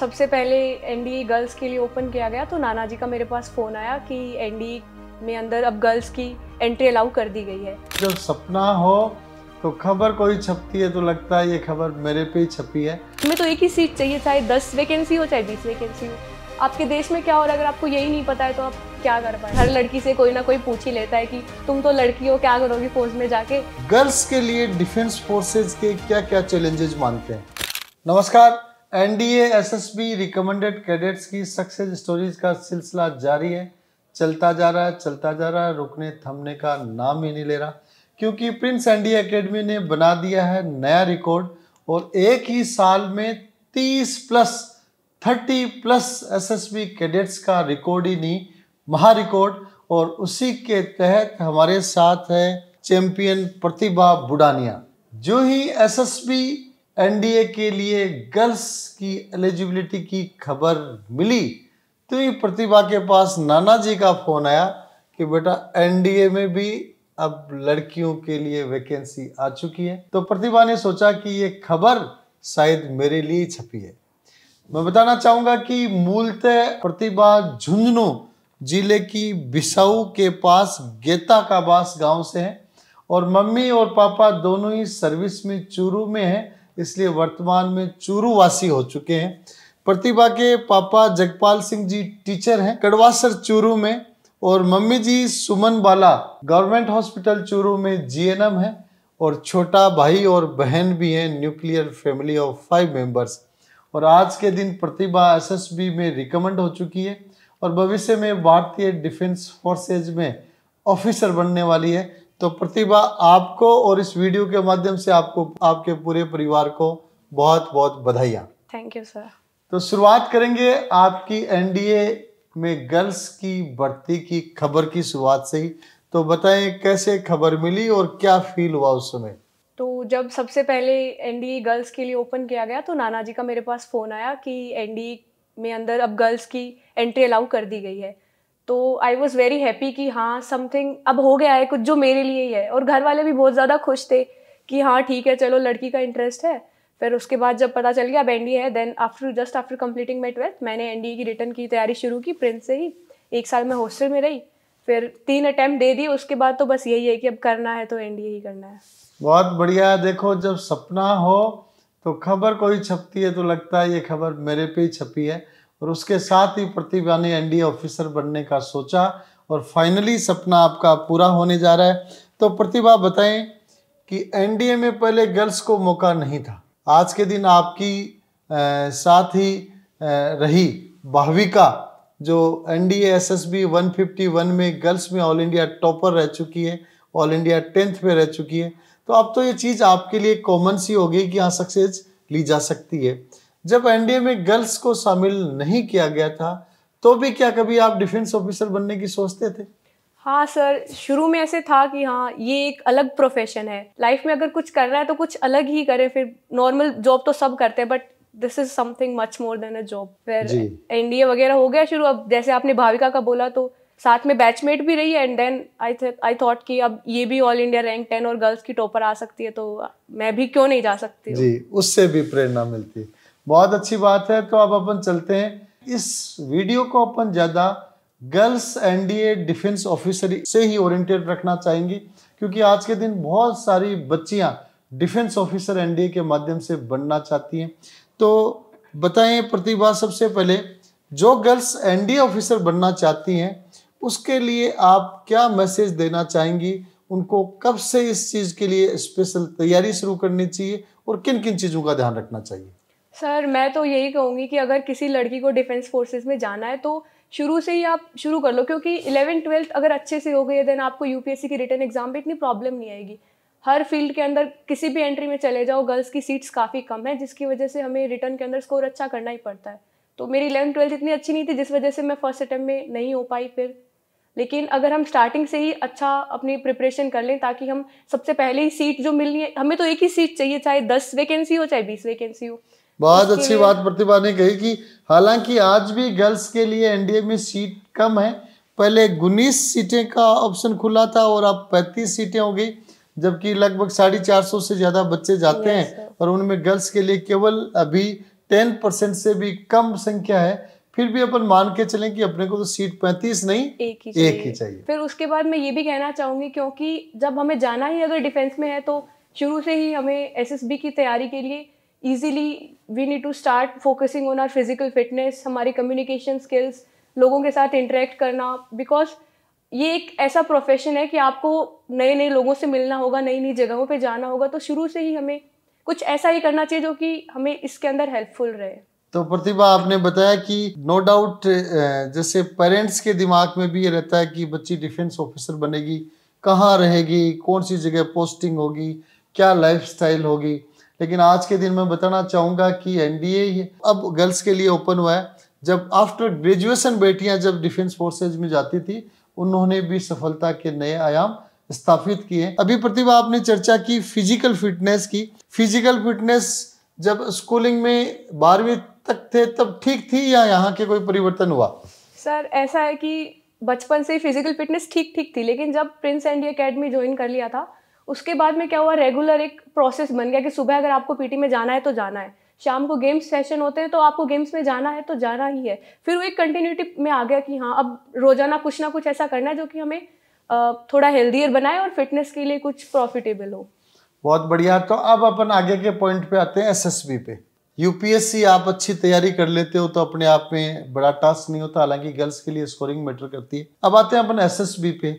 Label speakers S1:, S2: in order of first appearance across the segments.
S1: सबसे पहले NDA girls e के लिए ओपन किया गया तो नाना जी का मेरे पास फ़ोन आया कि एनडीए e में अंदर अब गर्ल्स की एंट्री अलाउ कर दी गई है
S2: जब सपना हो तो खबर कोई छपती है तो लगता है ये खबर मेरे पे ही छपी है
S1: हमें तो एक ही सीट चाहिए चाहे दस वैकेंसी हो चाहे बीस वैकेंसी हो आपके देश में क्या हो रहा है अगर आपको यही नहीं पता है तो आप क्या कर पाए हर लड़की से कोई ना कोई पूछ ही लेता है कि तुम तो लड़की हो क्या करोगी फोर्स में जाके
S2: गर्ल्स के लिए डिफेंस फोर्सेज के क्या क्या चैलेंजेस मानते हैं नमस्कार एनडीए एसएसबी रिकमेंडेड कैडेट्स की सक्सेस स्टोरीज का सिलसिला जारी है चलता जा रहा है चलता जा रहा है रुकने थमने का नाम ही नहीं ले रहा क्योंकि प्रिंस एनडीए एकेडमी ने बना दिया है नया रिकॉर्ड और एक ही साल में 30 प्लस 30 प्लस एसएसबी कैडेट्स का रिकॉर्ड ही नहीं महा रिकॉर्ड और उसी के तहत हमारे साथ है चैंपियन प्रतिभा बुडानिया जो ही एसएसबी एनडीए के लिए गर्ल्स की एलिजिबिलिटी की खबर मिली तो ये प्रतिभा के पास नाना जी का फ़ोन आया कि बेटा एनडीए में भी अब लड़कियों के लिए वैकेंसी आ चुकी है तो प्रतिभा ने सोचा कि ये खबर शायद मेरे लिए छपी है मैं बताना चाहूंगा कि मूलतः प्रतिभा झुंझुनू जिले की बिसाऊ के पास गेता का बास गांव से है और मम्मी और पापा दोनों ही सर्विस में चूरू में हैं इसलिए वर्तमान में चूरूवासी हो चुके हैं प्रतिभा के पापा जगपाल सिंह जी टीचर हैं कड़वासर चूरू में और mummy ji Suman Bala government hospital Churu में जीएनएम है और छोटा भाई और बहन भी है nuclear family of five members और आज के दिन प्रतिभा एसएसबी में रिकमेंड हो चुकी है और भविष्य में भारतीय डिफेंस फोर्सेज में ऑफिसर बनने वाली है तो प्रतिभा आपको और इस वीडियो के माध्यम से आपको आपके पूरे परिवार को बहुत बहुत बधाई थैंक यू सर तो शुरुआत करेंगे आपकी एनडीए में गर्ल्स की भर्ती की खबर की शुरुआत से ही तो बताएं कैसे खबर मिली और क्या फील हुआ उस समय
S1: तो जब सबसे पहले एनडीए गर्ल्स के लिए ओपन किया गया तो नाना जी का मेरे पास फ़ोन आया कि एनडीए में अंदर अब गर्ल्स की एंट्री अलाउ कर दी गई है तो आई वॉज वेरी हैप्पी कि हाँ समथिंग अब हो गया है कुछ जो मेरे लिए ही है और घर वाले भी बहुत ज़्यादा खुश थे कि हाँ ठीक है चलो लड़की का इंटरेस्ट है फिर उसके बाद जब पता चल गया अब एनडी है then after just after completing my twelfth मैंने एन की रिटर्न की तैयारी शुरू की प्रिंस से ही एक साल में हॉस्टल में रही फिर तीन अटैम्प्ट दे दिए उसके बाद तो बस यही है कि अब करना है तो एन ही करना है
S2: बहुत बढ़िया है देखो जब सपना हो तो खबर कोई छपती है तो लगता है ये खबर मेरे पे ही छपी है और उसके साथ ही प्रतिभा ने एनडीए ऑफिसर बनने का सोचा और फाइनली सपना आपका पूरा होने जा रहा है तो प्रतिभा बताएं कि एनडीए में पहले गर्ल्स को मौका नहीं था आज के दिन आपकी आ, साथ ही आ, रही भाविका जो N D S S B one fifty one में गर्ल्स में ऑल इंडिया टॉपर रह चुकी है ऑल इंडिया टेंथ में रह चुकी है तो अब तो ये चीज़ आपके लिए कॉमन सी हो गई कि यहाँ सक्सेस ली जा सकती है जब एनडीए में गर्ल्स को शामिल नहीं किया गया था तो भी क्या कभी आप डिफेंस ऑफिसर बनने की सोचते थे
S1: हाँ सर शुरू में ऐसे था कि हाँ ये एक अलग प्रोफेशन है लाइफ में अगर कुछ कर रहा है तो कुछ अलग ही करें फिर नॉर्मल जॉब तो सब करते हैं but this is something much more than a job फिर एनडीए वगैरह हो गया शुरू अब जैसे आपने भाविका का बोला तो साथ में बैचमेट भी रही and then I I thought कि अब ये भी ऑल इंडिया रैंक टेन और गर्ल्स की टॉपर आ सकती है तो मैं भी क्यों नहीं जा सकती
S2: जी उससे भी प्रेरणा मिलती है बहुत अच्छी बात है तो अब अपन चलते हैं इस वीडियो को अपन ज़्यादा गर्ल्स एनडीए डिफेंस ऑफिसर से ही ओरिएंटेड रखना चाहेंगे क्योंकि आज के दिन बहुत सारी बच्चियां डिफेंस ऑफिसर एनडीए के माध्यम से बनना चाहती हैं तो बताएं प्रतिभा सबसे पहले जो गर्ल्स एनडीए ऑफिसर बनना चाहती हैं उसके लिए आप क्या मैसेज देना चाहेंगी उनको कब से इस चीज़ के लिए स्पेशल तैयारी शुरू करनी चाहिए और किन किन चीज़ों का ध्यान रखना चाहिए
S1: सर मैं तो यही कहूँगी कि अगर किसी लड़की को डिफेंस फोर्सेस में जाना है तो शुरू से ही आप शुरू कर लो क्योंकि इलेवन ट्वेल्थ अगर अच्छे से हो गई है देन आपको यूपीएससी की रिटर्न एग्जाम में इतनी प्रॉब्लम नहीं आएगी हर फील्ड के अंदर किसी भी एंट्री में चले जाओ गर्ल्स की सीट्स काफ़ी कम है जिसकी वजह से हमें रिटर्न के अंदर स्कोर अच्छा करना ही पड़ता है तो मेरी इलेवन ट्वेल्थ इतनी अच्छी नहीं थी जिस वजह से मैं फर्स्ट अटैम्प में नहीं हो पाई फिर लेकिन अगर हम स्टार्टिंग से ही अच्छा अपनी प्रिपरेशन कर लें ताकि हम सबसे पहले ही सीट जो मिलनी है हमें तो एक ही सीट चाहिए चाहे दस वैकेंसी हो चाहे बीस वैकेंसी हो
S2: बहुत अच्छी बात प्रतिभा ने कही कि हालांकि आज भी गर्ल्स के लिए एनडीए में सीट कम है पहले उन्नीस सीटें का ऑप्शन खुला था और अब पैंतीस सीटें हो गई जबकि लगभग साढ़े चार सौ से ज़्यादा बच्चे जाते हैं और उनमें गर्ल्स के लिए केवल अभी टेन परसेंट से भी कम संख्या है फिर भी अपन मान के चलें कि अपने को तो सीट पैंतीस नहीं एक ही चाहिए। एक ही चाहिए
S1: फिर उसके बाद मैं ये भी कहना चाहूंगी क्योंकि जब हमें जाना ही अगर डिफेंस में है तो शुरू से ही हमें एसएसबी की तैयारी के लिए easily we need to start focusing on our physical fitness हमारी कम्युनिकेशन स्किल्स लोगों के साथ इंटरेक्ट करना बिकॉज ये एक ऐसा प्रोफेशन है कि आपको नए नए लोगों से मिलना होगा नई नई जगहों पे जाना होगा तो शुरू से ही हमें कुछ ऐसा ही करना चाहिए जो कि हमें इसके अंदर हेल्पफुल रहे
S2: तो प्रतिभा आपने बताया कि नो डाउट जैसे पेरेंट्स के दिमाग में भी ये रहता है कि बच्ची डिफेंस ऑफिसर बनेगी कहाँ रहेगी कौन सी जगह पोस्टिंग होगी क्या लाइफ होगी लेकिन आज के दिन मैं बताना चाहूँगा कि एनडीए अब गर्ल्स के लिए ओपन हुआ है जब आफ्टर ग्रेजुएशन बेटियाँ जब डिफेंस फोर्सेज में जाती थी उन्होंने भी सफलता के नए आयाम स्थापित किए अभी प्रतिभा आपने चर्चा की फिजिकल फिटनेस की फिजिकल फिटनेस जब स्कूलिंग में बारहवीं तक थे तब ठीक थी या यहाँ के कोई परिवर्तन हुआ
S1: सर ऐसा है कि बचपन से ही फिजिकल फिटनेस ठीक ठीक थी लेकिन जब प्रिंस एंडी अकेडमी ज्वाइन कर लिया था उसके बाद में क्या हुआ रेगुलर एक प्रोसेस बन गया कि सुबह अगर आपको पीटी में जाना है तो जाना है शाम को गेम्स सेशन होते हैं तो आपको गेम्स में जाना है तो जाना ही है फिर वो एक कंटिन्यूटी में आ गया कि हाँ अब रोजाना कुछ ना कुछ ऐसा करना है जो कि हमें थोड़ा हेल्दियर बनाए और फिटनेस के लिए कुछ प्रॉफिटेबल हो
S2: बहुत बढ़िया तो अब अपन आगे के पॉइंट पे आते हैं एस पे यूपीएससी आप अच्छी तैयारी कर लेते हो तो अपने आप में बड़ा टास्क नहीं होता हालांकि गर्ल्स के लिए स्कोरिंग मैटर करती है अब आते हैं अपन एसएसबी पे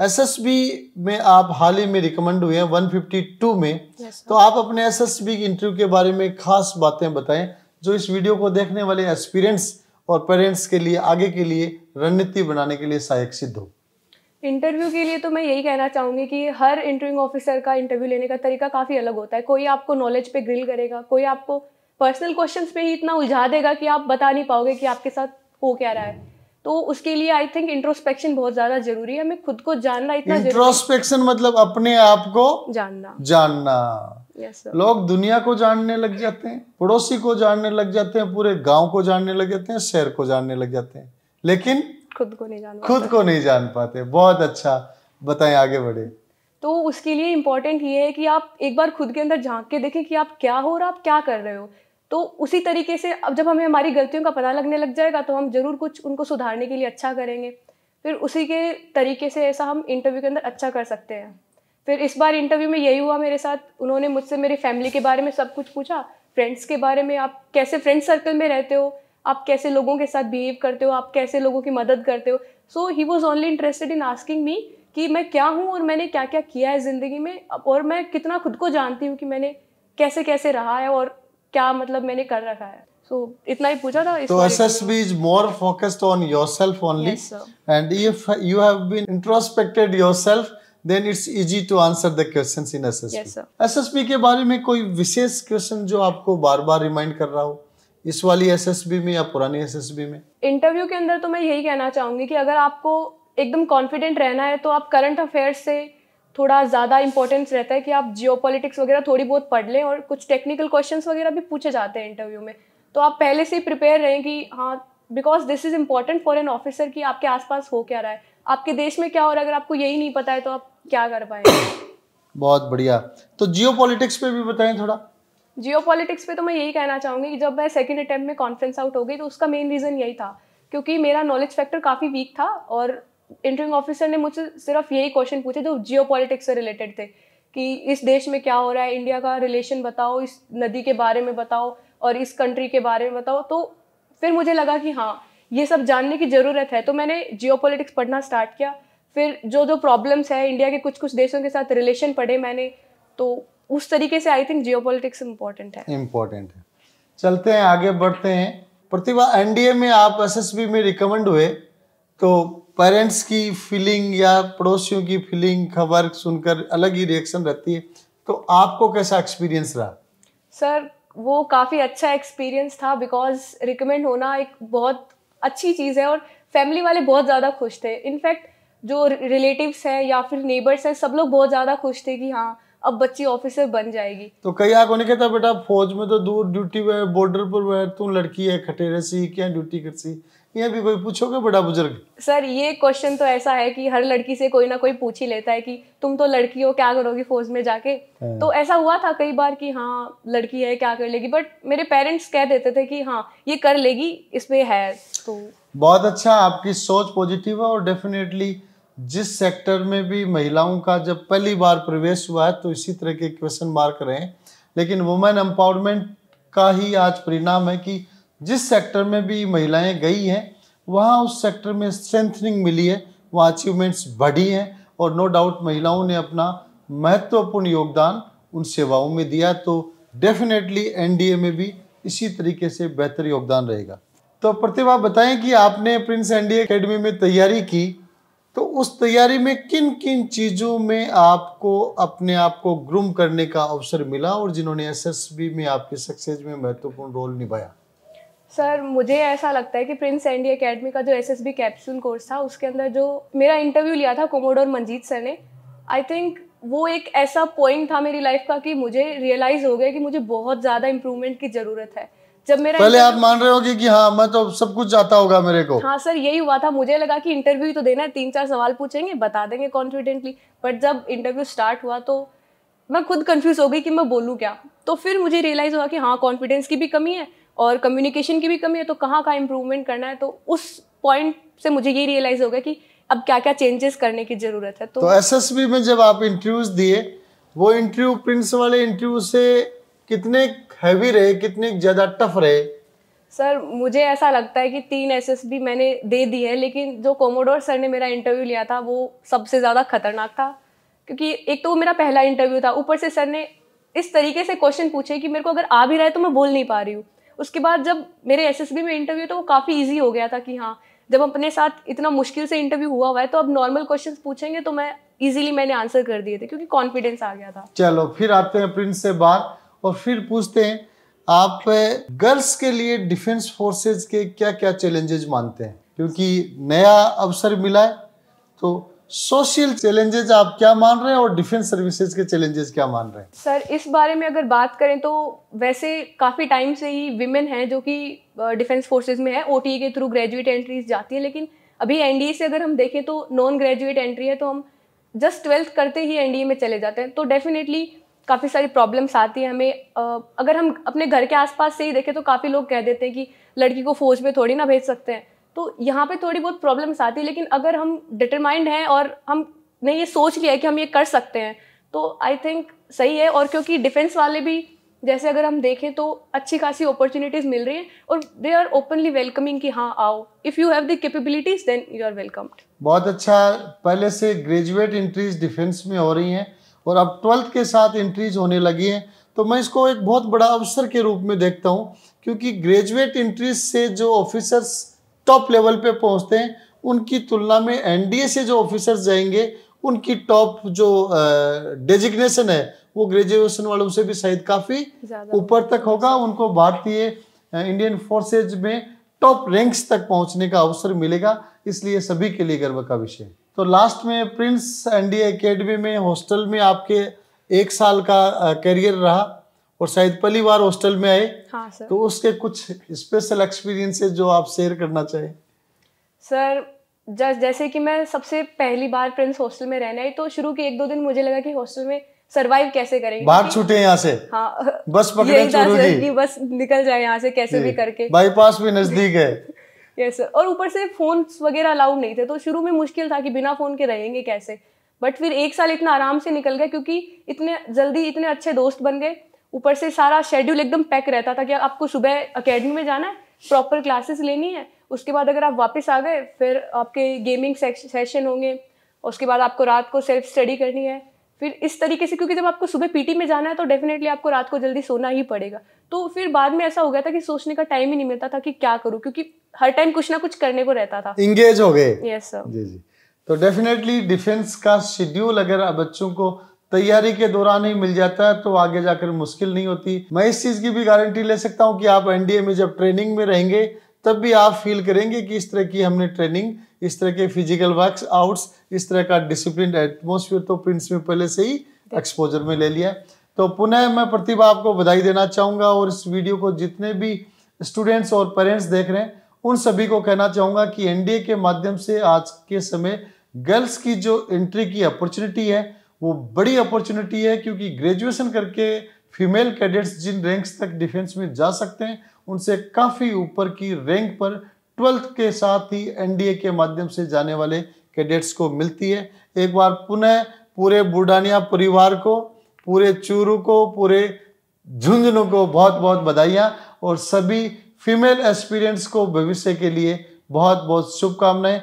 S2: एसएसबी में आप हाल ही में रिकमेंड हुए हैं 152 में yes, तो आप अपने एसएसबी बी इंटरव्यू के बारे में खास बातें बताएं जो इस वीडियो को देखने वाले एस्पिरेंट्स और पेरेंट्स के लिए आगे के लिए रणनीति बनाने के लिए सहायक सिद्ध हो
S1: इंटरव्यू के लिए तो मैं यही कहना चाहूँगी कि हर इंटरव्यूइंग ऑफिसर का इंटरव्यू लेने का तरीका काफ़ी अलग होता है कोई आपको नॉलेज पे ग्रिल करेगा कोई आपको पर्सनल क्वेश्चंस पे ही इतना उलझा देगा कि आप बता नहीं पाओगे कि आपके साथ हो क्या रहा है तो उसके लिए आई थिंक इंट्रोस्पेक्शन बहुत ज्यादा जरूरी है हमें खुद को जानना इतना इंट्रोस्पेक्शन
S2: मतलब अपने आप को जानना जानना yes, लोग दुनिया को जानने लग जाते हैं पड़ोसी को जानने लग जाते हैं पूरे गांव को जानने लग जाते हैं शहर को जानने लग जाते हैं लेकिन खुद को नहीं जान खुद को नहीं जान पाते बहुत अच्छा बताएं आगे बढ़े
S1: तो उसके लिए इम्पोर्टेंट ये है कि आप एक बार खुद के अंदर झांक के देखें कि आप क्या हो और आप क्या कर रहे हो तो उसी तरीके से अब जब हमें हमारी गलतियों का पता लगने लग जाएगा तो हम ज़रूर कुछ उनको सुधारने के लिए अच्छा करेंगे फिर उसी के तरीके से ऐसा हम इंटरव्यू के अंदर अच्छा कर सकते हैं फिर इस बार इंटरव्यू में यही हुआ मेरे साथ उन्होंने मुझसे मेरी फैमिली के बारे में सब कुछ पूछा फ्रेंड्स के बारे में आप कैसे फ्रेंड सर्कल में रहते हो आप कैसे लोगों के साथ बिहेव करते हो आप कैसे लोगों की मदद करते हो so he was only interested in asking me कि मैं क्या हूँ और मैंने क्या क्या किया है ज़िंदगी में और मैं कितना खुद को जानती हूँ कि मैंने कैसे कैसे रहा है और क्या मतलब मैंने कर रखा है सो so, इतना ही पूछा था तो SSB
S2: is more focused on yourself only and if you have been introspected yourself then it's easy to answer the question in के बारे में कोई विशेष क्वेश्चन जो आपको बार बार रिमाइंड कर रहा हो इस वाली एस एस बी में या पुरानी एस एस बी में
S1: इंटरव्यू के अंदर तो मैं यही कहना चाहूंगी कि अगर आपको एकदम कॉन्फिडेंट रहना है तो आप करंट अफेयर्स से थोड़ा ज़्यादा इंपॉर्टेंस रहता है कि आप जियो वगैरह थोड़ी बहुत पढ़ लें और कुछ टेक्निकल क्वेश्चन वगैरह भी पूछे जाते हैं इंटरव्यू में तो आप पहले से ही प्रिपेयर रहें कि हाँ because this is important for an officer कि आपके आसपास हो क्या रहा है आपके देश में क्या हो रहा है अगर आपको यही नहीं पता है तो आप क्या कर पाएंगे
S2: बहुत बढ़िया तो जियो पे भी बताएं थोड़ा
S1: जियो पे तो मैं यही कहना चाहूँगी कि जब मैं सेकेंड अटैम्प्ट में कॉन्फ्रेंस आउट हो गई तो उसका मेन रीज़न यही था क्योंकि मेरा नॉलेज फैक्टर काफ़ी वीक था और इंटरव्यू ऑफिसर ने मुझसे सिर्फ यही क्वेश्चन पूछे जो जियो से रिलेटेड थे कि इस देश में क्या हो रहा है इंडिया का रिलेशन बताओ इस नदी के बारे में बताओ और इस कंट्री के बारे में बताओ तो फिर मुझे लगा कि हाँ ये सब जानने की ज़रूरत है तो मैंने जियो पढ़ना स्टार्ट किया फिर जो जो प्रॉब्लम्स है इंडिया के कुछ कुछ देशों के साथ रिलेशन पढ़े मैंने तो उस तरीके से I think geopolitics important है
S2: इम्पोर्टेंट है चलते हैं आगे बढ़ते हैं प्रतिभा एनडीए में आप एसएसबी में रिकमेंड हुए तो पेरेंट्स की फीलिंग या पड़ोसियों की फीलिंग खबर सुनकर अलग ही रिएक्शन रहती है तो आपको कैसा एक्सपीरियंस रहा
S1: सर वो काफ़ी अच्छा एक्सपीरियंस था बिकॉज रिकमेंड होना एक बहुत अच्छी चीज़ है और फैमिली वाले बहुत ज़्यादा खुश थे इनफैक्ट जो रिलेटिव्स हैं या फिर नेबर्स हैं सब लोग बहुत ज़्यादा खुश थे कि हाँ अब बच्ची ऑफिसर बन जाएगी
S2: तो कई आगो ने कहता बेटा फौज में तो दूर ड्यूटी में बॉर्डर पर वह तू लड़की है खटेरे सी क्या ड्यूटी कर सी ये भी कोई पूछोगे बड़ा बुजुर्ग
S1: सर ये क्वेश्चन तो ऐसा है कि हर लड़की से कोई ना कोई पूछ ही लेता है कि तुम तो लड़की हो क्या करोगी फौज में जाके हाँ। तो ऐसा हुआ था कई बार कि हाँ लड़की है क्या कर लेगी बट मेरे पेरेंट्स कह देते थे कि हाँ ये कर लेगी इसमें है तो
S2: बहुत अच्छा आपकी सोच पॉजिटिव है और डेफिनेटली जिस सेक्टर में भी महिलाओं का जब पहली बार प्रवेश हुआ है तो इसी तरह के क्वेश्चन मार्क रहे लेकिन वुमेन एम्पावरमेंट का ही आज परिणाम है कि जिस सेक्टर में भी महिलाएं गई हैं वहाँ उस सेक्टर में स्ट्रेंथनिंग मिली है वहाँ अचीवमेंट्स बढ़ी हैं और नो डाउट महिलाओं ने अपना महत्वपूर्ण योगदान उन सेवाओं में दिया तो डेफिनेटली एनडीए में भी इसी तरीके से बेहतर योगदान रहेगा तो प्रतिभा बताएं कि आपने प्रिंस एनडीए एकेडमी में तैयारी की तो उस तैयारी में किन किन चीज़ों में आपको अपने आप को ग्रूम करने का अवसर मिला और जिन्होंने एसएसबी में आपके सक्सेस में महत्वपूर्ण रोल निभाया
S1: सर मुझे ऐसा लगता है कि प्रिंस एंडी एकेडमी का जो S S B capsule course था उसके अंदर जो मेरा इंटरव्यू लिया था कोमोडोर मंजीत सर ने आई थिंक वो एक ऐसा पॉइंट था मेरी लाइफ का कि मुझे रियलाइज हो गया कि मुझे बहुत ज़्यादा इम्प्रूवमेंट की ज़रूरत है जब मेरा पहले आप मान
S2: रहे कि, कि हाँ मैं तो सब कुछ जाता होगा मेरे को
S1: हाँ सर यही हुआ था मुझे लगा कि इंटरव्यू तो देना है तीन चार सवाल पूछेंगे बता देंगे कॉन्फिडेंटली बट जब इंटरव्यू स्टार्ट हुआ तो मैं खुद कंफ्यूज हो गई कि मैं बोलूँ क्या तो फिर मुझे रियलाइज हुआ कि हाँ कॉन्फिडेंस की भी कमी है और कम्युनिकेशन की भी कमी है तो कहाँ कहाँ इम्प्रूवमेंट करना है तो उस पॉइंट से मुझे ये रियलाइज हो गया कि अब क्या क्या चेंजेस करने की जरूरत है तो, एस
S2: एस बी में जब आप इंटरव्यूज दिए वो इंटरव्यू प्रिंस वाले इंटरव्यू से कितने हैवी रहे कितने ज़्यादा टफ रहे
S1: सर मुझे ऐसा लगता है कि तीन एस एस बी मैंने दे दी है लेकिन जो कोमोडोर सर ने मेरा इंटरव्यू लिया था वो सबसे ज़्यादा खतरनाक था क्योंकि एक तो वो मेरा पहला इंटरव्यू था ऊपर से सर ने इस तरीके से क्वेश्चन पूछे कि मेरे को अगर आ भी रहा है तो मैं बोल नहीं पा रही हूँ उसके बाद जब मेरे एस में इंटरव्यू तो वो काफ़ी ईजी हो गया था कि हाँ जब अपने साथ इतना मुश्किल से इंटरव्यू हुआ हुआ है तो अब नॉर्मल क्वेश्चंस पूछेंगे तो मैं इजीली मैंने आंसर कर दिए थे क्योंकि कॉन्फिडेंस आ गया था
S2: चलो फिर आते हैं प्रिंस से बाहर और फिर पूछते हैं आप गर्ल्स के लिए डिफेंस फोर्सेज के क्या क्या चैलेंजेस मानते हैं क्योंकि नया अवसर मिला है तो सोशल चैलेंजेस आप क्या मान रहे हैं और डिफेंस सर्विसेज के चैलेंजेस क्या मान रहे हैं
S1: सर इस बारे में अगर बात करें तो वैसे काफ़ी टाइम से ही विमेन हैं जो कि डिफेंस फोर्सेज में है ओ e के थ्रू ग्रेजुएट एंट्रीज जाती है लेकिन अभी एन से अगर हम देखें तो नॉन ग्रेजुएट एंट्री है तो हम जस्ट ट्वेल्थ करते ही एन में चले जाते हैं तो डेफिनेटली काफ़ी सारी प्रॉब्लम्स आती हैं हमें अगर हम अपने घर के आसपास से ही देखें तो काफ़ी लोग कह देते हैं कि लड़की को फौज में थोड़ी ना भेज सकते हैं तो यहाँ पे थोड़ी बहुत प्रॉब्लम्स आती है लेकिन अगर हम डिटरमाइंड हैं और हमने ये सोच लिया है कि हम ये कर सकते हैं तो आई थिंक सही है और क्योंकि डिफेंस वाले भी जैसे अगर हम देखें तो अच्छी खासी अपॉर्चुनिटीज़ मिल रही हैं और दे आर ओपनली वेलकमिंग कि हाँ आओ if you have the capabilities then you are welcomed
S2: बहुत अच्छा पहले से ग्रेजुएट इंट्रीज डिफेंस में हो रही हैं और अब ट्वेल्थ के साथ इंट्रीज होने लगी हैं तो मैं इसको एक बहुत बड़ा अवसर के रूप में देखता हूँ क्योंकि ग्रेजुएट इंट्रीज से जो ऑफिसर्स टॉप लेवल पे पहुंचते हैं उनकी तुलना में एनडीए से जो ऑफिसर्स जाएंगे उनकी टॉप जो डेजिग्नेशन है वो ग्रेजुएशन वालों से भी शायद काफी ऊपर तक होगा उनको भारतीय इंडियन फोर्सेज में टॉप रैंक्स तक पहुंचने का अवसर मिलेगा इसलिए सभी के लिए गर्व का विषय तो लास्ट में प्रिंस एनडीए एकेडमी में हॉस्टल में आपके एक साल का करियर रहा और शायद पहली बार हॉस्टल में आए हाँ सर तो उसके कुछ स्पेशल एक्सपीरियंसेस जो आप शेयर करना चाहें
S1: सर जैसे कि मैं सबसे पहली बार प्रिंस हॉस्टल में रहने आई तो शुरू के एक दो दिन मुझे लगा कि हॉस्टल में सरवाइव कैसे करेंगे बाहर छूटे यहाँ से हाँ बस पकड़े की बस निकल जाए यहाँ से कैसे भी करके
S2: बाईपास भी नजदीक है
S1: यस सर और ऊपर से फोन वगैरह अलाउड नहीं थे तो शुरू में मुश्किल था कि बिना फोन के रहेंगे कैसे बट फिर एक साल इतना आराम से निकल गया क्योंकि इतने जल्दी इतने अच्छे दोस्त बन गए ऊपर से सारा शेड्यूल एकदम पैक रहता था कि आपको सुबह अकेडमी में जाना है प्रॉपर क्लासेस लेनी है उसके बाद अगर आप वापस आ गए फिर आपके गेमिंग सेशन होंगे उसके बाद आपको रात को सेल्फ स्टडी करनी है फिर इस तरीके से क्योंकि जब आपको सुबह पीटी में जाना है तो डेफिनेटली आपको रात को जल्दी सोना ही पड़ेगा तो फिर बाद में ऐसा हो गया था कि सोचने का टाइम ही नहीं मिलता था कि क्या करूँ क्योंकि हर टाइम कुछ ना कुछ करने को रहता था इंगेज हो गए यस सर
S2: जी जी तो डेफिनेटली डिफेंस का शेड्यूल अगर बच्चों को तैयारी के दौरान ही मिल जाता है तो आगे जाकर मुश्किल नहीं होती मैं इस चीज़ की भी गारंटी ले सकता हूँ कि आप एनडीए में जब ट्रेनिंग में रहेंगे तब भी आप फील करेंगे कि इस तरह की हमने ट्रेनिंग इस तरह के फिजिकल वर्क आउट्स इस तरह का डिसिप्लिन एटमोसफियर तो प्रिंस में पहले से ही एक्सपोजर में ले लिया तो पुनः मैं प्रतिभा आपको बधाई देना चाहूँगा और इस वीडियो को जितने भी स्टूडेंट्स और पेरेंट्स देख रहे हैं उन सभी को कहना चाहूँगा कि एनडीए के माध्यम से आज के समय गर्ल्स की जो एंट्री की अपॉर्चुनिटी है वो बड़ी अपॉर्चुनिटी है क्योंकि ग्रेजुएशन करके फीमेल कैडेट्स जिन रैंक्स तक डिफेंस में जा सकते हैं उनसे काफ़ी ऊपर की रैंक पर ट्वेल्थ के साथ ही एनडीए के माध्यम से जाने वाले कैडेट्स को मिलती है एक बार पुनः पूरे बुडानिया परिवार को पूरे चूरू को पूरे झुंझुनू को बहुत बहुत बधाइयाँ और सभी फीमेल एस्पिरेंट्स को भविष्य के लिए बहुत बहुत शुभकामनाएं